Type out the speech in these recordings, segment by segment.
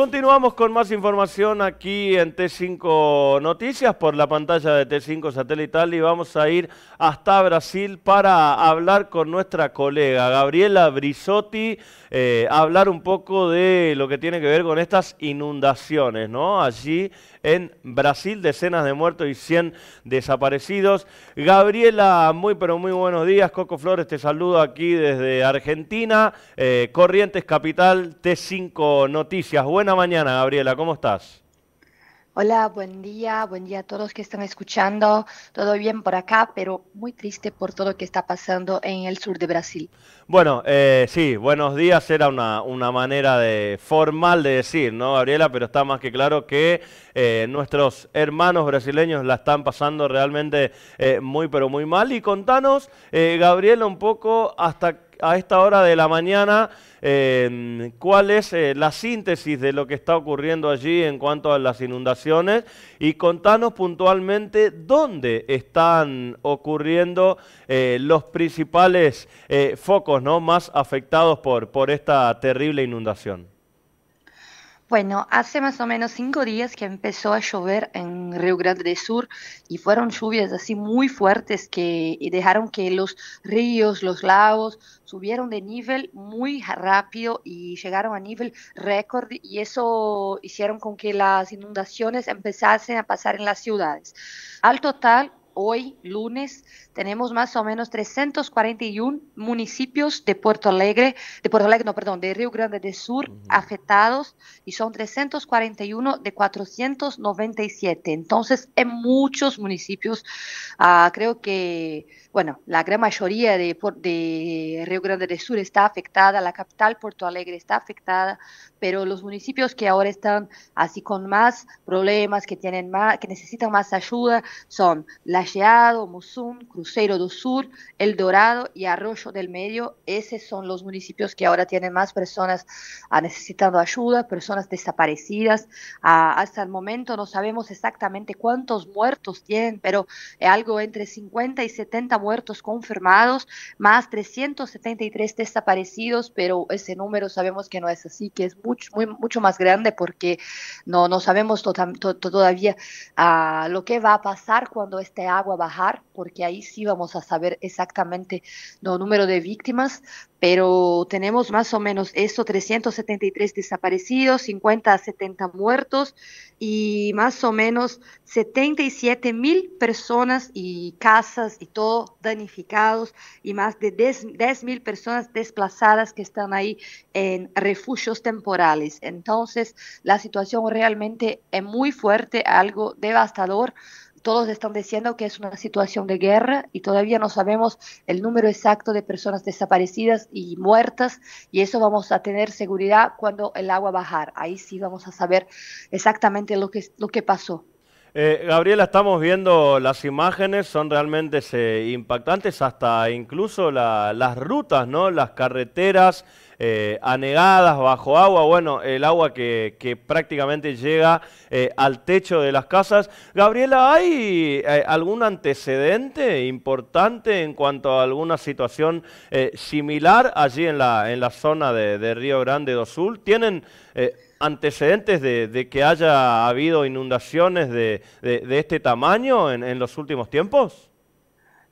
Continuamos con más información aquí en T5 Noticias por la pantalla de T5 Satelital y vamos a ir hasta Brasil para hablar con nuestra colega Gabriela Brisotti, eh, hablar un poco de lo que tiene que ver con estas inundaciones, ¿no? Allí en Brasil, decenas de muertos y 100 desaparecidos. Gabriela, muy pero muy buenos días. Coco Flores te saludo aquí desde Argentina, eh, Corrientes Capital, T5 Noticias. Buena mañana, Gabriela, ¿cómo estás? Hola, buen día, buen día a todos que están escuchando. Todo bien por acá, pero muy triste por todo lo que está pasando en el sur de Brasil. Bueno, eh, sí, buenos días era una, una, manera de, formal de decir, ¿no, Gabriela? Pero está más que claro que eh, nuestros hermanos brasileños la están pasando realmente eh, muy, pero muy mal. Y contanos, Gabriela, un poco hasta a esta hora de la mañana eh, cuál es eh, la síntesis de lo que está ocurriendo allí en cuanto a las inundaciones y contanos puntualmente dónde están ocurriendo eh, los principales focos ¿no? más afectados por, por esta terrible inundación. Bueno, hace más o menos cinco días que empezó a llover en Río Grande del Sur y fueron lluvias así muy fuertes que dejaron que los ríos, los lagos subieron de nivel muy rápido y llegaron a nivel récord y eso hicieron con que las inundaciones empezasen a pasar en las ciudades. Al total, hoy, lunes, tenemos más o menos 341 municipios de Puerto Alegre, de Puerto Alegre, no, perdón, de Río Grande del Sur afectados y son 341 de 497. Entonces, en muchos municipios, ah, creo que, bueno, la gran mayoría de, de Río Grande del Sur está afectada, la capital Puerto Alegre está afectada, pero los municipios que ahora están así con más problemas, que tienen más, que necesitan más ayuda, son la Calleado, Mosún, Crucero do Sur, El Dorado y Arroyo del Medio. Esos son los municipios que ahora tienen más personas ah, necesitando ayuda, personas desaparecidas. Ah, hasta el momento no sabemos exactamente cuántos muertos tienen, pero eh, algo entre 50 y 70 muertos confirmados, más 373 desaparecidos, pero ese número sabemos que no es así, que es mucho, muy, mucho más grande porque no, no sabemos todavía ah, lo que va a pasar cuando este agua bajar, porque ahí sí vamos a saber exactamente el número de víctimas, pero tenemos más o menos eso, 373 desaparecidos, 50 a 70 muertos y más o menos 77 mil personas y casas y todo danificados y más de 10 mil personas desplazadas que están ahí en refugios temporales. Entonces, la situación realmente es muy fuerte, algo devastador todos están diciendo que es una situación de guerra y todavía no sabemos el número exacto de personas desaparecidas y muertas y eso vamos a tener seguridad cuando el agua bajar. Ahí sí vamos a saber exactamente lo que, lo que pasó. Eh, Gabriela, estamos viendo las imágenes, son realmente eh, impactantes, hasta incluso las rutas, ¿no? las carreteras eh, anegadas bajo agua, bueno, el agua que, prácticamente llega al techo de las casas. Gabriela, ¿hay algún antecedente importante en cuanto a alguna situación similar allí en la, en la zona de, de Río Grande do Sul? ¿Tienen antecedentes de, que haya habido inundaciones de, este tamaño en, los últimos tiempos?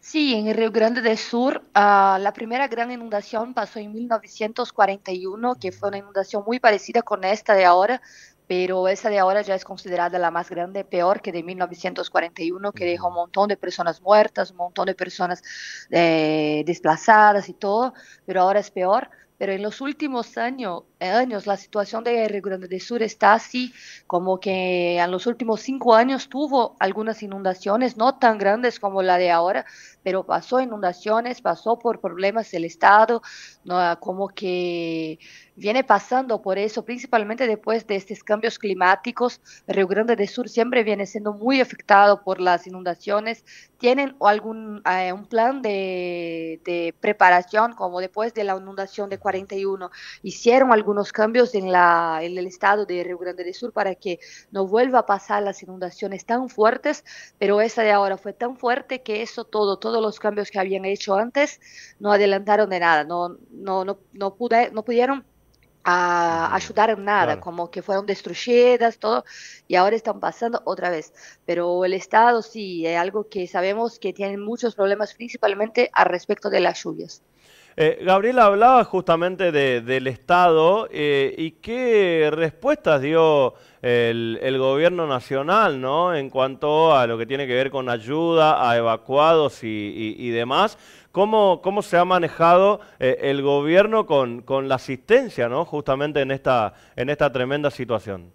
Sí, en el Río Grande del Sur, ah, la primera gran inundación pasó en 1941, que fue una inundación muy parecida con esta de ahora, pero esa de ahora ya es considerada la más grande, peor que de 1941, que dejó un montón de personas muertas, un montón de personas eh, desplazadas y todo, pero ahora es peor. Pero en los últimos años años la situación de Río Grande del Sur está así, como que en los últimos cinco años tuvo algunas inundaciones, no tan grandes como la de ahora, pero pasó inundaciones, pasó por problemas del Estado, ¿no? como que viene pasando por eso, principalmente después de estos cambios climáticos. Río Grande del Sur siempre viene siendo muy afectado por las inundaciones. ¿Tienen algún eh, un plan de, de preparación, como después de la inundación de 41? ¿Hicieron algún algunos cambios en, la, el estado de Río Grande del Sur para que no vuelva a pasar las inundaciones tan fuertes, pero esta de ahora fue tan fuerte que eso todo, todos los cambios que habían hecho antes no adelantaron de nada, no, no, no, no, no pudieron ah, ayudar en nada, como que fueron destruidas, todo, y ahora están pasando otra vez. Pero el Estado sí, es eh, algo que sabemos que tienen muchos problemas, principalmente al respecto de las lluvias. Eh, Gabriel Gabriela hablaba justamente de, del Estado eh, y qué respuestas dio el, gobierno nacional ¿no? en cuanto a lo que tiene que ver con ayuda a evacuados y, demás. ¿Cómo, se ha manejado eh, el gobierno con, la asistencia ¿no? justamente en esta tremenda situación?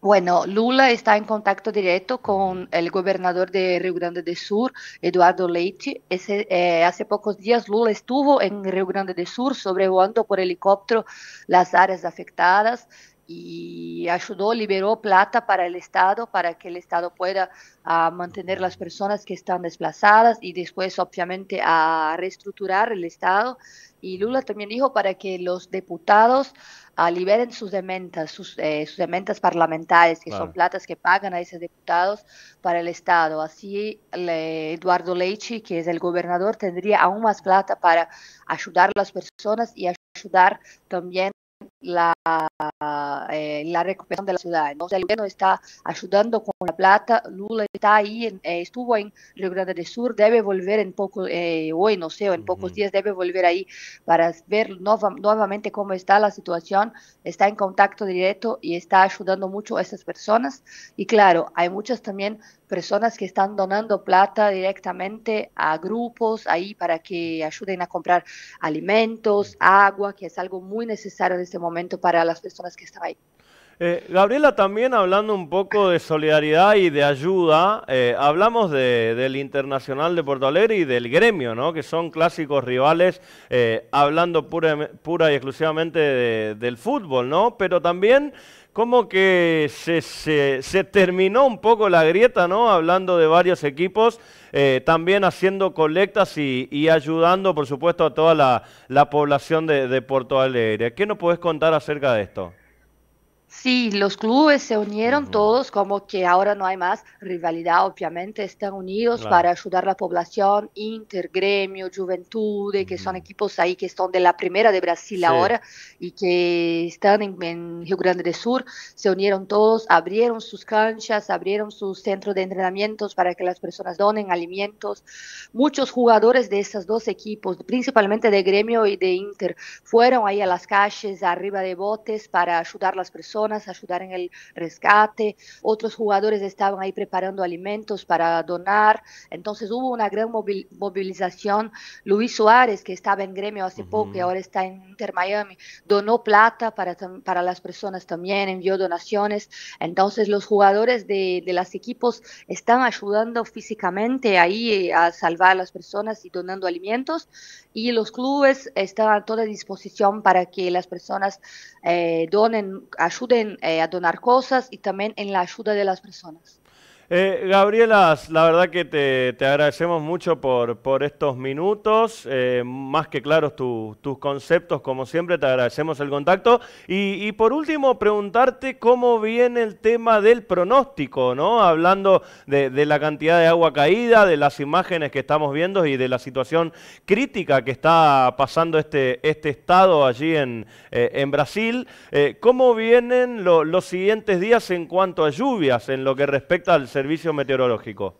Bueno, Lula está en contacto directo con el gobernador de Río Grande do Sur, Eduardo Leite. Eh, hace pocos días Lula estuvo en Río Grande do Sur sobrevoando por helicóptero las áreas afectadas y ayudó, liberó plata para el Estado, para que el Estado pueda ah, mantener las personas que están desplazadas y después obviamente a reestructurar el Estado. Y Lula también dijo para que los diputados ah, liberen sus dementas, sus, eh, sus dementas parlamentarias, que son platas que pagan a esos diputados para el Estado. Así Eduardo Leche, que es el gobernador, tendría aún más plata para ayudar a las personas y ayudar también la, eh, la recuperación de la ciudad. el gobierno está ayudando con la plata, Lula está ahí, eh, estuvo en Rio Grande del Sur, debe volver en poco, eh, hoy no sé, en pocos días debe volver ahí para ver nuevamente cómo está la situación, está en contacto directo y está ayudando mucho a esas personas. Y claro, hay muchas también personas que están donando plata directamente a grupos ahí para que ayuden a comprar alimentos, agua, que es algo muy necesario en este momento para las personas que están ahí. Eh, Gabriela, también hablando un poco de solidaridad y de ayuda, eh, hablamos del Internacional de Porto Alegre y del gremio, ¿no? que son clásicos rivales, eh, hablando pura, y exclusivamente del fútbol, ¿no? pero también ¿Cómo que se, se, terminó un poco la grieta, ¿no? Hablando de varios equipos, eh, también haciendo colectas y, ayudando, por supuesto, a toda la, población de, de, Porto Alegre. ¿Qué nos puedes contar acerca de esto? Sí, los clubes se unieron todos, como que ahora no hay más rivalidad, obviamente, están unidos para ayudar a la población, Inter, Gremio, Juventude, que son equipos ahí que son de la primera de Brasil ahora y que están en, Rio Grande do Sur, se unieron todos, abrieron sus canchas, abrieron sus centros de entrenamientos para que las personas donen alimentos. Muchos jugadores de esos dos equipos, principalmente de Gremio y de Inter, fueron ahí a las calles, arriba de botes, para ayudar a las personas personas a ayudar en el rescate, otros jugadores estaban ahí preparando alimentos para donar, entonces hubo una gran movilización. Luis Suárez, que estaba en gremio hace poco y ahora está en Inter Miami, donó plata para, para las personas también, envió donaciones, entonces los jugadores de, de los equipos están ayudando físicamente ahí eh, a salvar a las personas y donando alimentos y los clubes están a toda disposición para que las personas eh, donen ayuda eh, a donar cosas y también en la ayuda de las personas. Eh, gabriela la verdad que te, agradecemos mucho por, por estos minutos, eh, más que claros tus tus conceptos, como siempre, te agradecemos el contacto. Y, por último, preguntarte cómo viene el tema del pronóstico, ¿no? Hablando de, la cantidad de agua caída, de las imágenes que estamos viendo y de la situación crítica que está pasando este, este estado allí en, eh, en Brasil. ¿Cómo vienen los siguientes días en cuanto a lluvias, en lo que respecta al servicio meteorológico?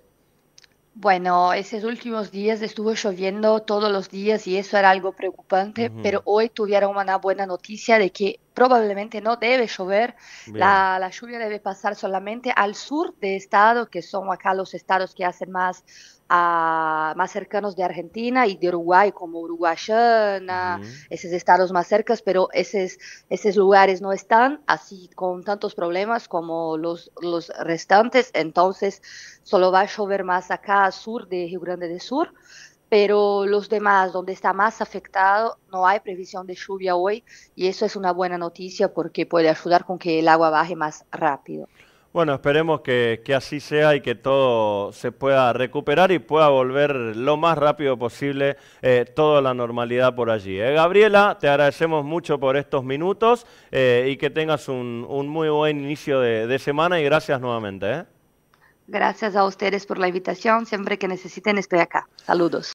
Bueno, esos últimos días estuvo lloviendo todos los días y eso era algo preocupante, pero hoy tuvieron una buena noticia de que probablemente no debe llover. La, lluvia debe pasar solamente al sur de estado, que son acá los estados que hacen más, ah, más cercanos de Argentina y de Uruguay, como Uruguayana, esos estados más cercanos, pero esos, esos lugares no están así con tantos problemas como los, los restantes. Entonces, solo va a llover más acá al sur de Rio Grande del Sur pero los demás, donde está más afectado, no hay previsión de lluvia hoy y eso es una buena noticia porque puede ayudar con que el agua baje más rápido. Bueno, esperemos que, así sea y que todo se pueda recuperar y pueda volver lo más rápido posible eh, toda la normalidad por allí. ¿eh? Gabriela, te agradecemos mucho por estos minutos eh, y que tengas un, muy buen inicio de, de, semana y gracias nuevamente. Gracias a ustedes por la invitación. Siempre que necesiten estoy acá. Saludos.